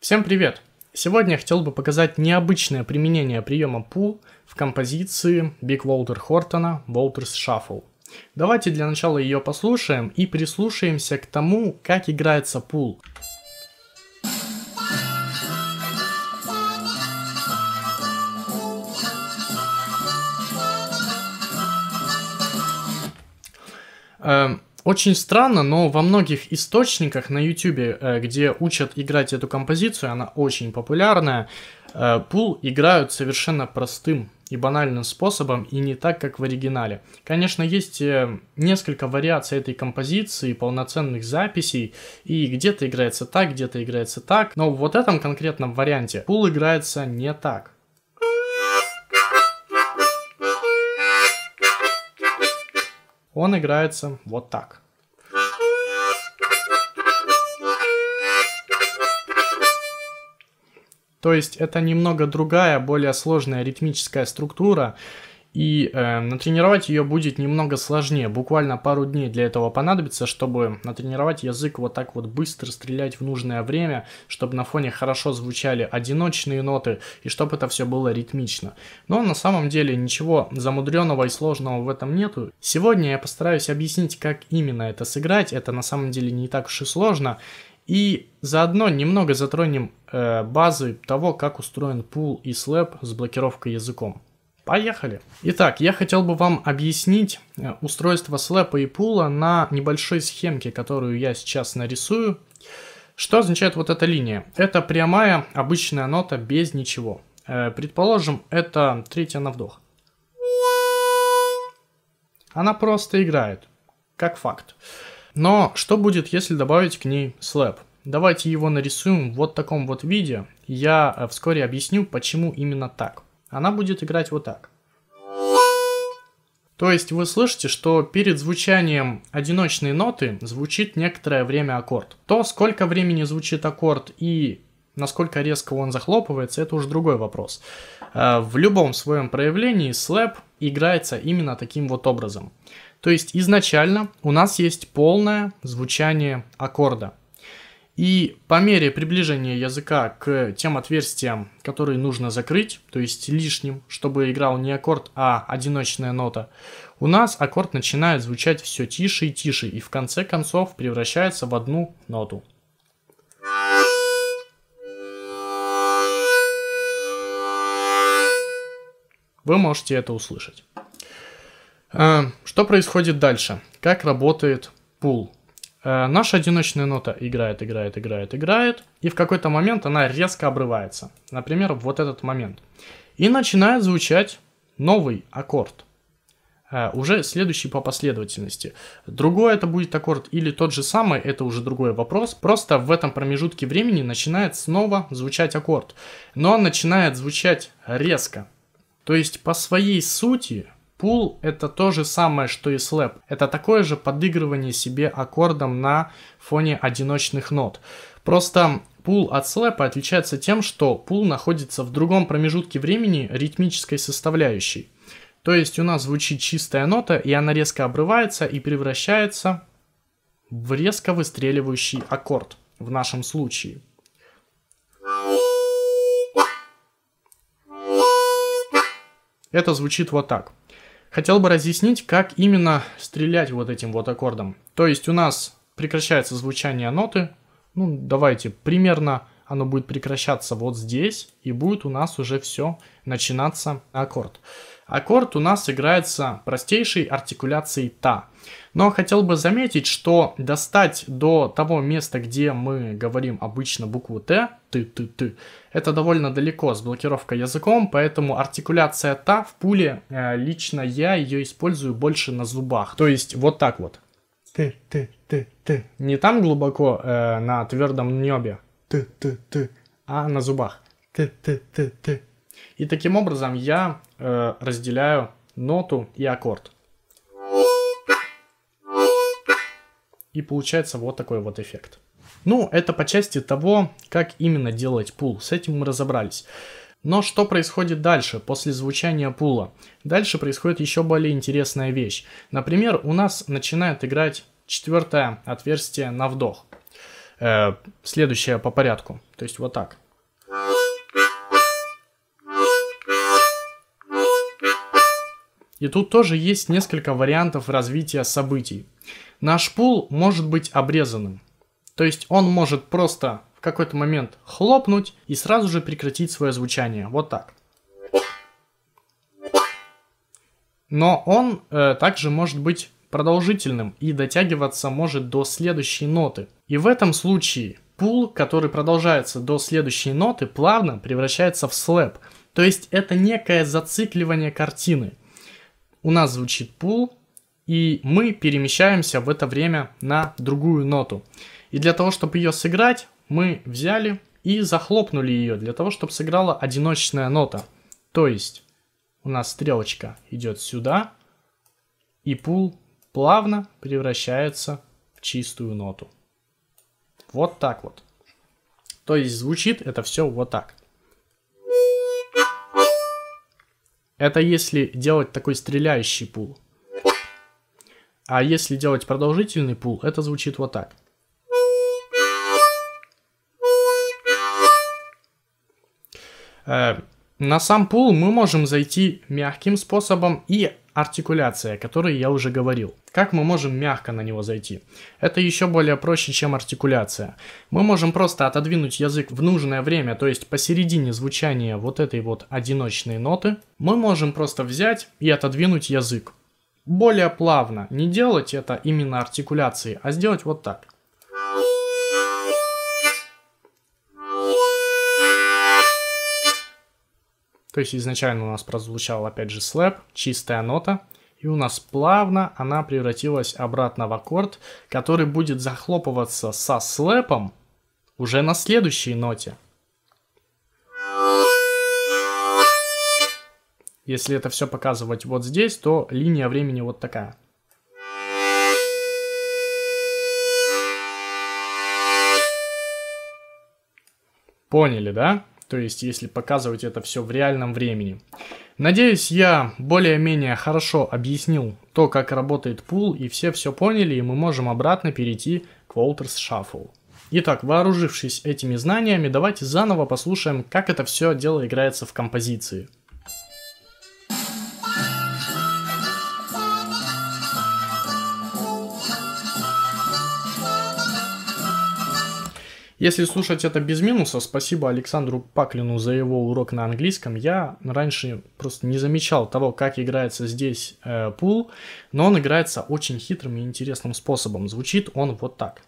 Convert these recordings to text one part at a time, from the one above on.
Всем привет! Сегодня я хотел бы показать необычное применение приема pull в композиции Big Walter Хортона Walters Shuffle. Давайте для начала ее послушаем и прислушаемся к тому, как играется пул. Эм, очень странно, но во многих источниках на YouTube, э, где учат играть эту композицию, она очень популярная, э, пул играют совершенно простым и банальным способом, и не так, как в оригинале. Конечно, есть э, несколько вариаций этой композиции, полноценных записей, и где-то играется так, где-то играется так, но в вот этом конкретном варианте пул играется не так. Он играется вот так. То есть это немного другая, более сложная ритмическая структура, и э, натренировать ее будет немного сложнее. Буквально пару дней для этого понадобится, чтобы натренировать язык вот так вот быстро стрелять в нужное время, чтобы на фоне хорошо звучали одиночные ноты и чтобы это все было ритмично. Но на самом деле ничего замудренного и сложного в этом нету. Сегодня я постараюсь объяснить, как именно это сыграть. Это на самом деле не так уж и сложно. И заодно немного затронем э, базы того, как устроен пул и слэп с блокировкой языком. Поехали! Итак, я хотел бы вам объяснить э, устройство слэпа и пула на небольшой схемке, которую я сейчас нарисую. Что означает вот эта линия? Это прямая обычная нота без ничего. Э, предположим, это третья на вдох. Она просто играет, как факт. Но что будет, если добавить к ней слэп? Давайте его нарисуем вот в таком вот виде. Я э, вскоре объясню, почему именно так. Она будет играть вот так. То есть вы слышите, что перед звучанием одиночной ноты звучит некоторое время аккорд. То, сколько времени звучит аккорд и насколько резко он захлопывается, это уже другой вопрос. Э, в любом своем проявлении слэп играется именно таким вот образом. То есть изначально у нас есть полное звучание аккорда. И по мере приближения языка к тем отверстиям, которые нужно закрыть, то есть лишним, чтобы играл не аккорд, а одиночная нота, у нас аккорд начинает звучать все тише и тише, и в конце концов превращается в одну ноту. Вы можете это услышать. А, что происходит дальше? Как работает пул? Э, наша одиночная нота играет, играет, играет, играет, и в какой-то момент она резко обрывается. Например, вот этот момент. И начинает звучать новый аккорд. Э, уже следующий по последовательности. Другой это будет аккорд или тот же самый, это уже другой вопрос. Просто в этом промежутке времени начинает снова звучать аккорд. Но он начинает звучать резко. То есть по своей сути Пул — это то же самое, что и слэп. Это такое же подыгрывание себе аккордом на фоне одиночных нот. Просто пул от слэпа отличается тем, что пул находится в другом промежутке времени ритмической составляющей. То есть у нас звучит чистая нота, и она резко обрывается и превращается в резко выстреливающий аккорд в нашем случае. Это звучит вот так хотел бы разъяснить, как именно стрелять вот этим вот аккордом. То есть у нас прекращается звучание ноты. Ну, давайте примерно оно будет прекращаться вот здесь, и будет у нас уже все начинаться аккорд. Аккорд у нас играется простейшей артикуляцией «та». Но хотел бы заметить, что достать до того места, где мы говорим обычно букву «т», «ты», «ты», «ты», это довольно далеко с блокировкой языком, поэтому артикуляция «та» в пуле, э, лично я ее использую больше на зубах. То есть вот так вот. «Ты», «ты», «ты», «ты». Не там глубоко э, на твердом небе, «ты», «ты», «ты», а на зубах. «Ты», «ты», «ты», «ты». И таким образом я э, разделяю ноту и аккорд. И получается вот такой вот эффект. Ну, это по части того, как именно делать пул. С этим мы разобрались. Но что происходит дальше, после звучания пула? Дальше происходит еще более интересная вещь. Например, у нас начинает играть четвертое отверстие на вдох. Э, следующее по порядку. То есть вот так. И тут тоже есть несколько вариантов развития событий. Наш пул может быть обрезанным. То есть он может просто в какой-то момент хлопнуть и сразу же прекратить свое звучание. Вот так. Но он э, также может быть продолжительным и дотягиваться может до следующей ноты. И в этом случае пул, который продолжается до следующей ноты, плавно превращается в слэп. То есть это некое зацикливание картины – у нас звучит пул, и мы перемещаемся в это время на другую ноту. И для того, чтобы ее сыграть, мы взяли и захлопнули ее, для того, чтобы сыграла одиночная нота. То есть у нас стрелочка идет сюда, и пул плавно превращается в чистую ноту. Вот так вот. То есть звучит это все вот так. Это если делать такой стреляющий пул. А если делать продолжительный пул, это звучит вот так. Э, на сам пул мы можем зайти мягким способом и Артикуляция, о которой я уже говорил. Как мы можем мягко на него зайти? Это еще более проще, чем артикуляция. Мы можем просто отодвинуть язык в нужное время, то есть посередине звучания вот этой вот одиночной ноты, мы можем просто взять и отодвинуть язык. Более плавно, не делать это именно артикуляцией, а сделать вот так – То есть изначально у нас прозвучал опять же слэп, чистая нота, и у нас плавно она превратилась обратно в аккорд, который будет захлопываться со слэпом уже на следующей ноте. Если это все показывать вот здесь, то линия времени вот такая. Поняли, да? то есть если показывать это все в реальном времени. Надеюсь, я более-менее хорошо объяснил то, как работает пул, и все все поняли, и мы можем обратно перейти к Walters Shuffle. Итак, вооружившись этими знаниями, давайте заново послушаем, как это все дело играется в композиции. Если слушать это без минуса, спасибо Александру Паклину за его урок на английском. Я раньше просто не замечал того, как играется здесь э, пул, но он играется очень хитрым и интересным способом. Звучит он вот так.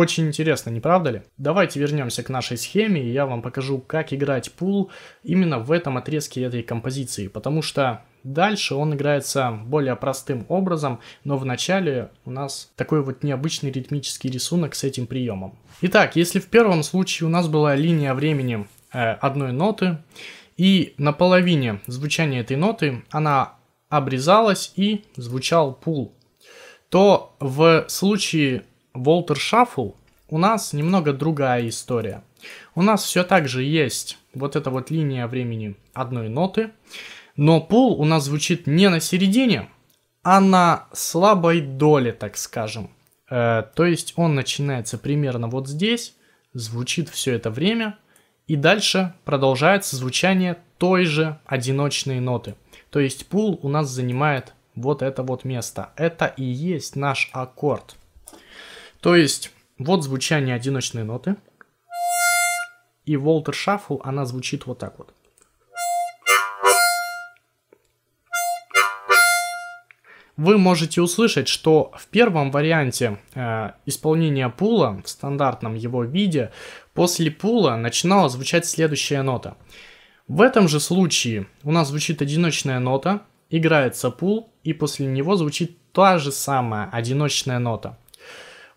Очень интересно, не правда ли? Давайте вернемся к нашей схеме, и я вам покажу, как играть пул именно в этом отрезке этой композиции, потому что Дальше он играется более простым образом, но в начале у нас такой вот необычный ритмический рисунок с этим приемом. Итак, если в первом случае у нас была линия времени э, одной ноты, и на половине звучания этой ноты она обрезалась и звучал пул, то в случае Волтер Шаффл, у нас немного другая история. У нас все так же есть вот эта вот линия времени одной ноты, но пул у нас звучит не на середине, а на слабой доле, так скажем. Э, то есть он начинается примерно вот здесь, звучит все это время, и дальше продолжается звучание той же одиночной ноты. То есть пул у нас занимает вот это вот место. Это и есть наш аккорд. То есть вот звучание одиночной ноты. И Волтер Шаффл, она звучит вот так вот. Вы можете услышать, что в первом варианте э, исполнения пула, в стандартном его виде, после пула начинала звучать следующая нота. В этом же случае у нас звучит одиночная нота, играется пул, и после него звучит та же самая одиночная нота.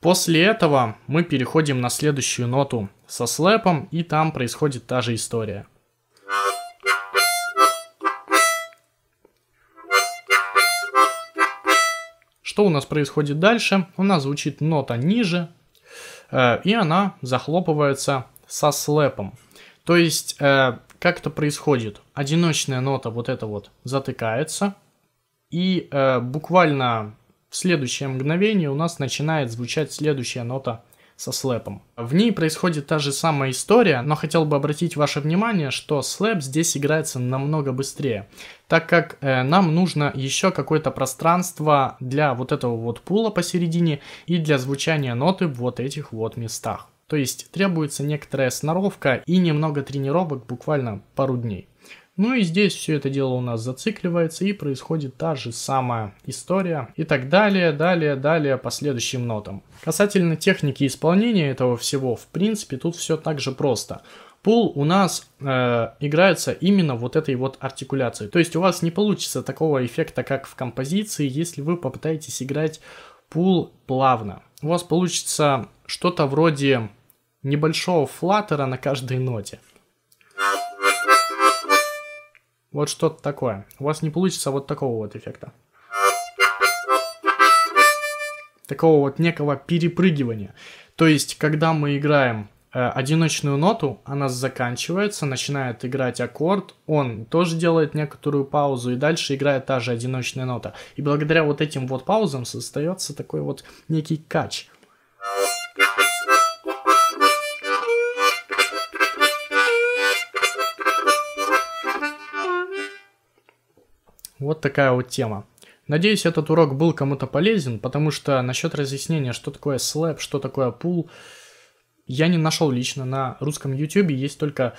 После этого мы переходим на следующую ноту со слэпом, и там происходит та же история. Что у нас происходит дальше? У нас звучит нота ниже, э, и она захлопывается со слэпом. То есть, э, как это происходит? Одиночная нота вот эта вот затыкается, и э, буквально в следующее мгновение у нас начинает звучать следующая нота со слэпом. В ней происходит та же самая история, но хотел бы обратить ваше внимание, что слэп здесь играется намного быстрее, так как э, нам нужно еще какое-то пространство для вот этого вот пула посередине и для звучания ноты в вот этих вот местах. То есть требуется некоторая сноровка и немного тренировок, буквально пару дней. Ну и здесь все это дело у нас зацикливается и происходит та же самая история и так далее, далее, далее по следующим нотам. Касательно техники исполнения этого всего, в принципе, тут все так же просто пул у нас э, играется именно вот этой вот артикуляцией. То есть у вас не получится такого эффекта, как в композиции, если вы попытаетесь играть пул плавно. У вас получится что-то вроде небольшого флаттера на каждой ноте. Вот что-то такое. У вас не получится вот такого вот эффекта. Такого вот некого перепрыгивания. То есть, когда мы играем э, одиночную ноту, она заканчивается, начинает играть аккорд, он тоже делает некоторую паузу и дальше играет та же одиночная нота. И благодаря вот этим вот паузам создается такой вот некий кач – Вот такая вот тема. Надеюсь, этот урок был кому-то полезен, потому что насчет разъяснения, что такое слэп, что такое пул, я не нашел лично. На русском YouTube есть только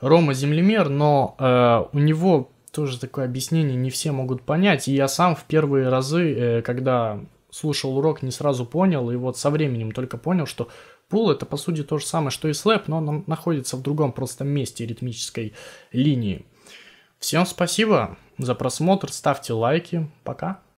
Рома Землемер, но э, у него тоже такое объяснение не все могут понять. И я сам в первые разы, э, когда слушал урок, не сразу понял, и вот со временем только понял, что пул это по сути то же самое, что и слэп, но он находится в другом просто месте ритмической линии. Всем спасибо, за просмотр, ставьте лайки. Пока.